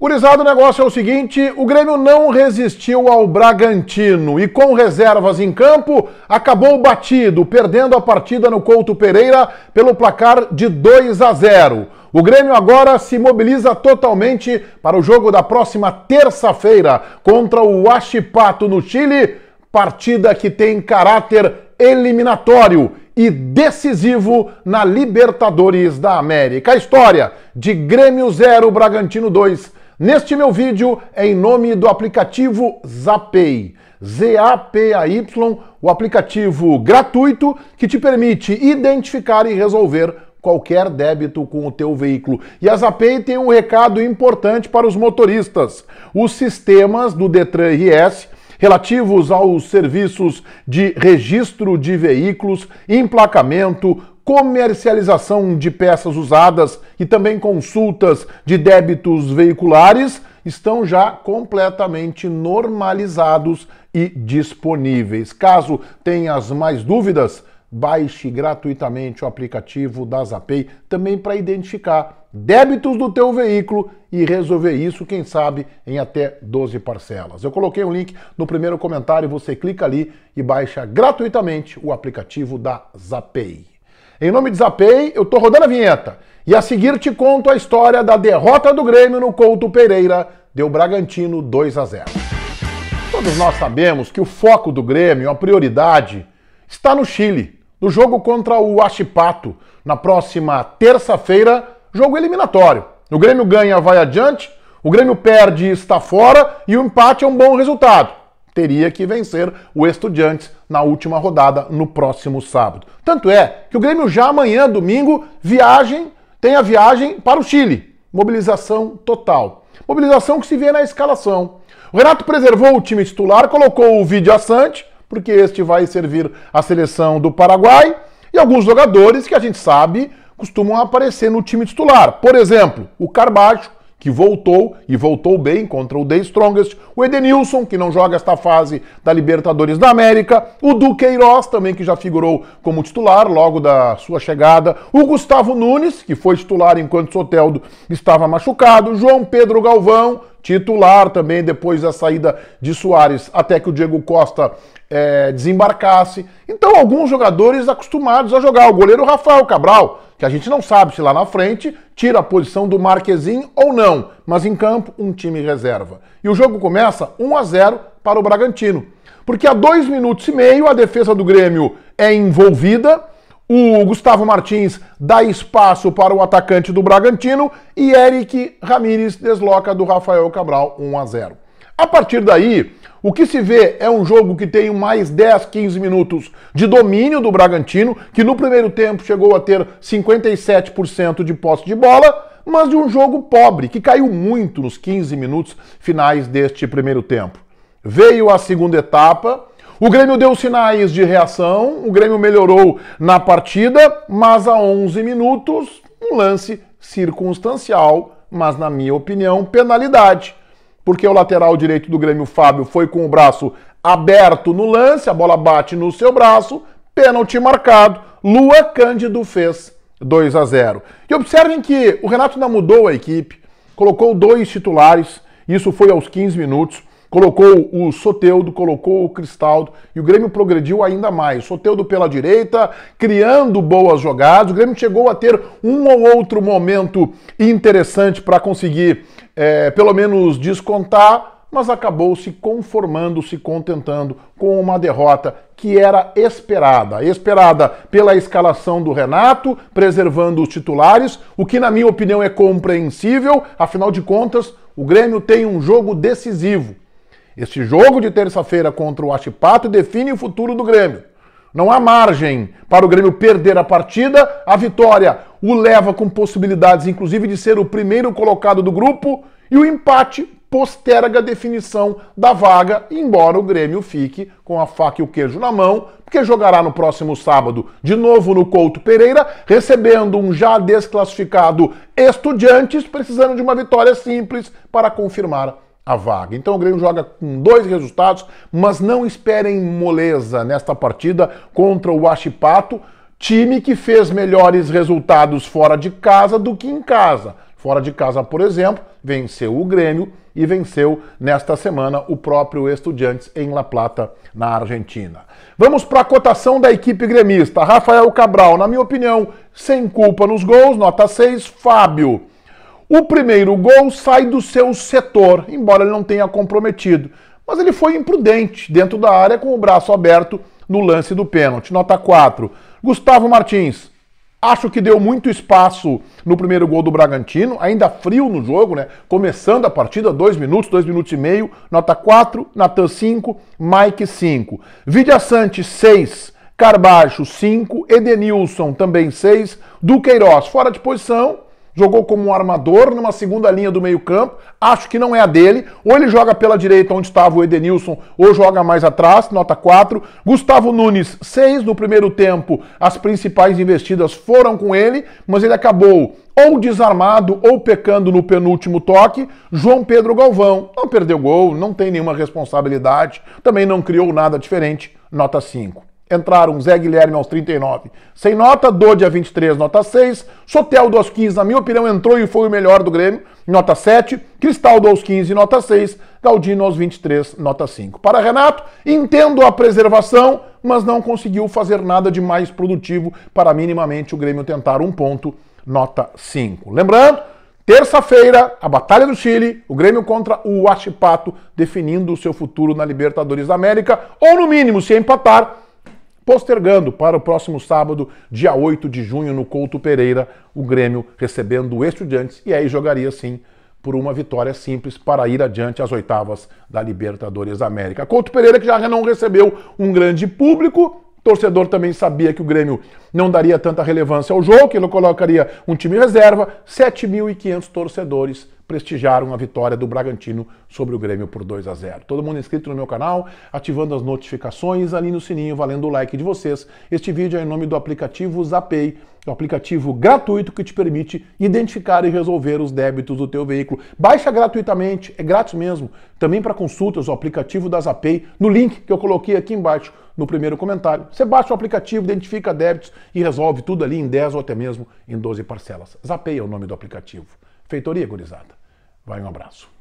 Urizado, o negócio é o seguinte: o Grêmio não resistiu ao Bragantino e, com reservas em campo, acabou batido, perdendo a partida no Couto Pereira pelo placar de 2 a 0. O Grêmio agora se mobiliza totalmente para o jogo da próxima terça-feira contra o Huachipato no Chile, partida que tem caráter eliminatório e decisivo na Libertadores da América. A história de Grêmio 0 Bragantino 2 Neste meu vídeo, é em nome do aplicativo Zapay, Z-A-P-A-Y, o aplicativo gratuito que te permite identificar e resolver qualquer débito com o teu veículo. E a Zapay tem um recado importante para os motoristas. Os sistemas do Detran RS relativos aos serviços de registro de veículos, emplacamento, comercialização de peças usadas e também consultas de débitos veiculares estão já completamente normalizados e disponíveis. Caso tenhas mais dúvidas, baixe gratuitamente o aplicativo da Zapay também para identificar débitos do teu veículo e resolver isso, quem sabe, em até 12 parcelas. Eu coloquei um link no primeiro comentário, você clica ali e baixa gratuitamente o aplicativo da Zapay. Em nome de Zapei, eu tô rodando a vinheta. E a seguir te conto a história da derrota do Grêmio no Couto Pereira, deu Bragantino 2 a 0. Todos nós sabemos que o foco do Grêmio, a prioridade, está no Chile, no jogo contra o Huachipato, na próxima terça-feira, jogo eliminatório. O Grêmio ganha, vai adiante, o Grêmio perde, está fora e o empate é um bom resultado teria que vencer o Estudiantes na última rodada no próximo sábado. Tanto é que o Grêmio já amanhã, domingo, viagem, tem a viagem para o Chile. Mobilização total. Mobilização que se vê na escalação. O Renato preservou o time titular, colocou o Vídeo Assante, porque este vai servir à seleção do Paraguai, e alguns jogadores que a gente sabe costumam aparecer no time titular. Por exemplo, o Carbacho, que voltou e voltou bem contra o The Strongest, o Edenilson, que não joga esta fase da Libertadores da América, o Duqueiroz, também que já figurou como titular logo da sua chegada, o Gustavo Nunes, que foi titular enquanto Soteldo estava machucado, João Pedro Galvão, titular também depois da saída de Soares, até que o Diego Costa é, desembarcasse. Então, alguns jogadores acostumados a jogar. O goleiro Rafael Cabral, que a gente não sabe se lá na frente tira a posição do Marquezinho ou não, mas em campo, um time reserva. E o jogo começa 1 a 0 para o Bragantino. Porque a dois minutos e meio a defesa do Grêmio é envolvida o Gustavo Martins dá espaço para o atacante do Bragantino e Eric Ramírez desloca do Rafael Cabral 1 a 0. A partir daí, o que se vê é um jogo que tem mais 10, 15 minutos de domínio do Bragantino, que no primeiro tempo chegou a ter 57% de posse de bola, mas de um jogo pobre, que caiu muito nos 15 minutos finais deste primeiro tempo. Veio a segunda etapa, o Grêmio deu sinais de reação, o Grêmio melhorou na partida, mas a 11 minutos, um lance circunstancial, mas na minha opinião, penalidade. Porque o lateral direito do Grêmio, Fábio, foi com o braço aberto no lance, a bola bate no seu braço, pênalti marcado. Lua Cândido fez 2 a 0. E observem que o Renato ainda mudou a equipe, colocou dois titulares, isso foi aos 15 minutos colocou o Soteudo, colocou o Cristaldo e o Grêmio progrediu ainda mais. Soteudo pela direita, criando boas jogadas. O Grêmio chegou a ter um ou outro momento interessante para conseguir, é, pelo menos, descontar, mas acabou se conformando, se contentando com uma derrota que era esperada. Esperada pela escalação do Renato, preservando os titulares, o que, na minha opinião, é compreensível, afinal de contas. O Grêmio tem um jogo decisivo este jogo de terça-feira contra o Achipato define o futuro do Grêmio. Não há margem para o Grêmio perder a partida. A vitória o leva com possibilidades, inclusive, de ser o primeiro colocado do grupo. E o empate posterga a definição da vaga, embora o Grêmio fique com a faca e o queijo na mão, porque jogará no próximo sábado, de novo no Couto Pereira, recebendo um já desclassificado Estudiantes, precisando de uma vitória simples para confirmar a vaga. Então o Grêmio joga com dois resultados, mas não esperem moleza nesta partida contra o Huachipato, time que fez melhores resultados fora de casa do que em casa. Fora de casa, por exemplo, venceu o Grêmio e venceu nesta semana o próprio Estudiantes em La Plata, na Argentina. Vamos para a cotação da equipe gremista. Rafael Cabral, na minha opinião, sem culpa nos gols, nota 6. Fábio, o primeiro gol sai do seu setor, embora ele não tenha comprometido, mas ele foi imprudente dentro da área com o braço aberto no lance do pênalti. Nota 4. Gustavo Martins. Acho que deu muito espaço no primeiro gol do Bragantino, ainda frio no jogo, né? Começando a partida, dois minutos, dois minutos e meio, nota 4, Natan 5, Mike 5. Vidia Sante 6, Carbacho 5, Edenilson também 6, Duqueiroz fora de posição, jogou como um armador numa segunda linha do meio-campo, acho que não é a dele. Ou ele joga pela direita onde estava o Edenilson, ou joga mais atrás, nota 4. Gustavo Nunes, 6 no primeiro tempo. As principais investidas foram com ele, mas ele acabou ou desarmado ou pecando no penúltimo toque. João Pedro Galvão não perdeu gol, não tem nenhuma responsabilidade, também não criou nada diferente, nota 5 entraram Zé Guilherme aos 39 sem nota, Dodi a 23, nota 6, Soteldo aos 15, na minha opinião, entrou e foi o melhor do Grêmio, nota 7, Cristaldo aos 15, nota 6, Galdino aos 23, nota 5. Para Renato, entendo a preservação, mas não conseguiu fazer nada de mais produtivo para minimamente o Grêmio tentar um ponto, nota 5. Lembrando, Terça-feira, a Batalha do Chile, o Grêmio contra o Huachipato, definindo o seu futuro na Libertadores da América, ou no mínimo, se empatar, postergando para o próximo sábado, dia 8 de junho, no Couto Pereira, o Grêmio recebendo o Estudiantes e aí jogaria sim por uma vitória simples para ir adiante às oitavas da Libertadores América. Couto Pereira que já não recebeu um grande público, torcedor também sabia que o Grêmio não daria tanta relevância ao jogo, que ele colocaria um time reserva. 7.500 torcedores prestigiaram a vitória do Bragantino sobre o Grêmio por 2 a 0. Todo mundo inscrito no meu canal, ativando as notificações ali no sininho, valendo o like de vocês. Este vídeo é em nome do aplicativo Zapay, é um aplicativo gratuito que te permite identificar e resolver os débitos do teu veículo. Baixa gratuitamente, é grátis mesmo. Também para consultas, o aplicativo da Zapay, no link que eu coloquei aqui embaixo no primeiro comentário. Você baixa o aplicativo, identifica débitos e resolve tudo ali em 10 ou até mesmo em 12 parcelas. Zapeia o nome do aplicativo. Feitoria, gurizada. Vai um abraço.